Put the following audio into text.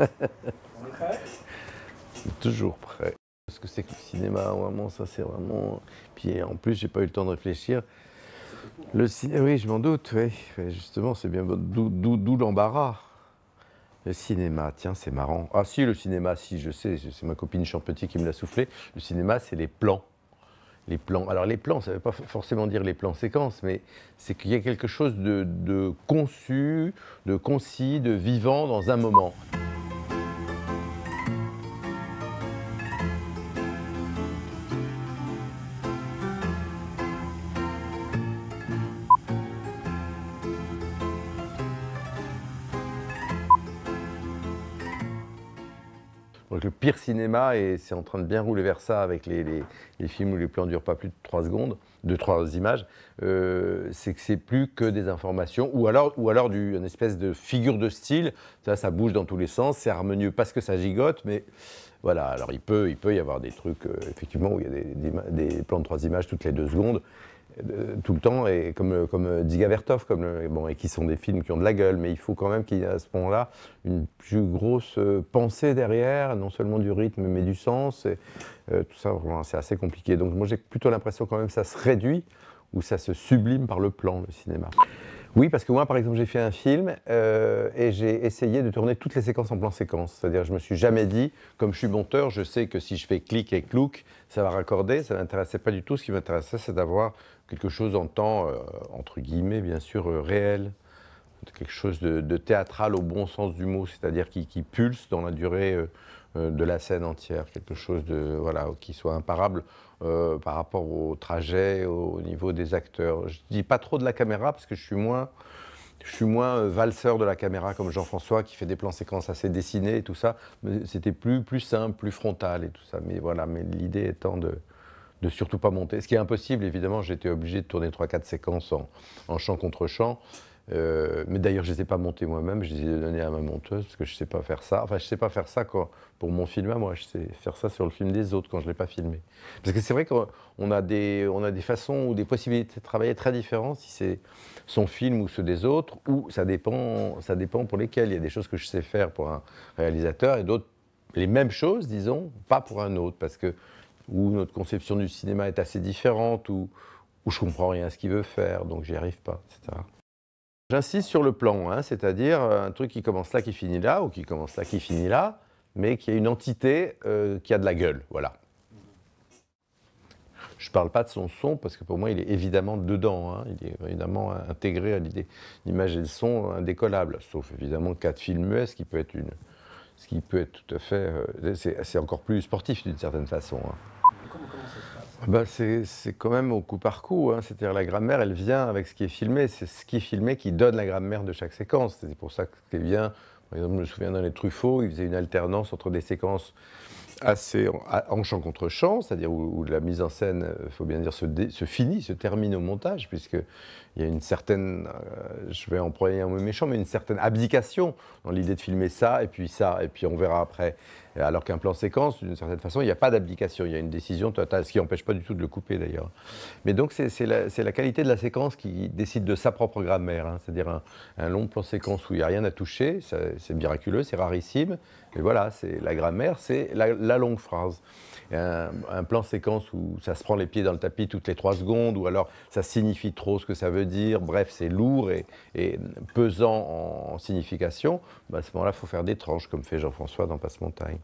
On est prêt Toujours prêt. Ce que c'est que le cinéma, vraiment, ça c'est vraiment. Puis en plus, j'ai pas eu le temps de réfléchir. Le cinéma, oui, je m'en doute, oui. Justement, c'est bien d'où l'embarras. Le cinéma, tiens, c'est marrant. Ah si, le cinéma, si, je sais, c'est ma copine Champetier qui me l'a soufflé. Le cinéma, c'est les plans. Les plans. Alors les plans, ça ne veut pas forcément dire les plans séquences, mais c'est qu'il y a quelque chose de, conçu, de concis, de vivant dans un moment. le pire cinéma, et c'est en train de bien rouler vers ça avec les, films où les plans ne durent pas plus de trois secondes, de trois images, euh, c'est que c'est plus que des informations, ou alors, ou alors une espèce de figure de style, ça, ça bouge dans tous les sens, c'est harmonieux parce que ça gigote, mais voilà, alors il peut, il peut y avoir des trucs, euh, effectivement, où il y a des, plans de trois images toutes les deux secondes, tout le temps, et comme, comme Diga comme bon, et qui sont des films qui ont de la gueule, mais il faut quand même qu'il y ait à ce moment-là une plus grosse euh, pensée derrière, non seulement du rythme, mais du sens. Et, euh, tout ça, c'est assez compliqué. Donc moi, j'ai plutôt l'impression quand même que ça se réduit ou ça se sublime par le plan, le cinéma. Oui, parce que moi, par exemple, j'ai fait un film euh, et j'ai essayé de tourner toutes les séquences en plan séquence. C'est-à-dire, je me suis jamais dit, comme je suis monteur, je sais que si je fais clic et clouc, ça va raccorder. Ça m'intéressait pas du tout. Ce qui m'intéressait, c'est d'avoir quelque chose en temps, euh, entre guillemets, bien sûr, euh, réel. Quelque chose de, théâtral au bon sens du mot, c'est-à-dire qui, pulse dans la durée euh, de la scène entière, quelque chose de, voilà, qui soit imparable euh, par rapport au trajet, au niveau des acteurs. Je dis pas trop de la caméra parce que je suis moins, je suis moins euh, valseur de la caméra comme Jean-François qui fait des plans séquences assez dessinés et tout ça. C'était plus, plus simple, plus frontal et tout ça. Mais voilà, mais l'idée étant de, de surtout pas monter. Ce qui est impossible, évidemment, j'étais obligé de tourner 3-4 séquences en, en champ contre champ. Euh, mais d'ailleurs, je ne les ai pas montés moi-même, je les ai donnés à ma monteuse parce que je ne sais pas faire ça. Enfin, je ne sais pas faire ça pour mon film à moi, je sais faire ça sur le film des autres quand je ne l'ai pas filmé. Parce que c'est vrai qu'on a, des, on a des façons ou des possibilités de travailler très différentes si c'est son film ou ceux des autres, ou ça dépend, ça dépend pour lesquels. Il y a des choses que je sais faire pour un réalisateur et d'autres, les mêmes choses, disons, pas pour un autre, parce que ou notre conception du cinéma est assez différente, ou, ou je comprends rien à ce qu'il veut faire, donc j'y arrive pas, etc. J'insiste sur le plan, hein, c'est-à-dire euh, un truc qui commence là, qui finit là, ou qui commence là, qui finit là, mais qui est une entité euh, qui a de la gueule, voilà. Je ne parle pas de son son, parce que pour moi, il est évidemment dedans, hein. il est évidemment intégré à l'idée. L'image et le son indécollable, sauf évidemment le cas de film muet, ce qui peut être, ce qui peut être tout à fait... Euh, c'est encore plus sportif d'une certaine façon. Hein. Bah, c'est quand même au coup par coup. Hein. C'est-à-dire la grammaire, elle vient avec ce qui est filmé. C'est ce qui est filmé qui donne la grammaire de chaque séquence. C'est pour ça que c'est bien. Par exemple, je me souviens dans les Truffauts, il faisait une alternance entre des séquences assez en champ contre champ, c'est-à-dire où, la mise en scène, il euh, faut bien dire, se, finit, se termine au montage, puisqu'il y a une certaine, euh, je vais employer un mot méchant, mais une certaine abdication dans l'idée de filmer ça, et puis ça, et puis on verra après. Alors qu'un plan séquence, d'une certaine façon, il n'y a pas d'abdication, il y a une décision totale, ce qui n'empêche pas du tout de le couper d'ailleurs. Mais donc c'est la, qualité de la séquence qui décide de sa propre grammaire, hein. c'est-à-dire un, long plan séquence où il n'y a rien à toucher, c'est miraculeux, c'est rarissime, mais voilà, c'est la grammaire, c'est la longue phrase. Un, plan séquence où ça se prend les pieds dans le tapis toutes les trois secondes, ou alors ça signifie trop ce que ça veut dire. Bref, c'est lourd et, pesant en, signification. Bah, à ce moment-là, il faut faire des tranches, comme fait Jean-François dans Passe-Montagne.